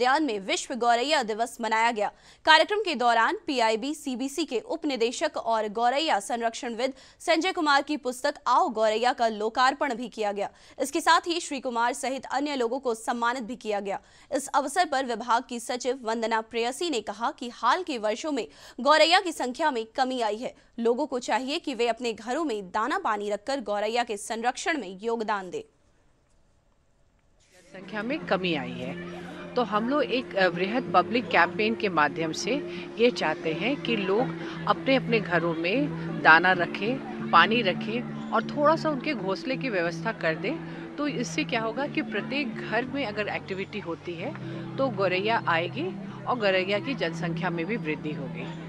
उद्यान में विश्व गौरैया दिवस मनाया गया कार्यक्रम के दौरान पीआईबी सीबीसी के उप निदेशक और गौरैया संरक्षणविद संजय कुमार की पुस्तक आओ गौरैया का लोकार्पण भी किया गया इसके साथ ही श्री कुमार सहित अन्य लोगों को सम्मानित भी किया गया इस अवसर पर विभाग की सचिव वंदना प्रेयसी ने कहा कि हाल के वर्षो में गौरैया की संख्या में कमी आई है लोगों को चाहिए की वे अपने घरों में दाना पानी रखकर गौरैया के संरक्षण में योगदान दे संख्या में कमी आई है तो हम लोग एक वृहद पब्लिक कैंपेन के माध्यम से ये चाहते हैं कि लोग अपने अपने घरों में दाना रखें पानी रखें और थोड़ा सा उनके घोंसले की व्यवस्था कर दें तो इससे क्या होगा कि प्रत्येक घर में अगर एक्टिविटी होती है तो गौरैया आएगी और गौरैया की जनसंख्या में भी वृद्धि होगी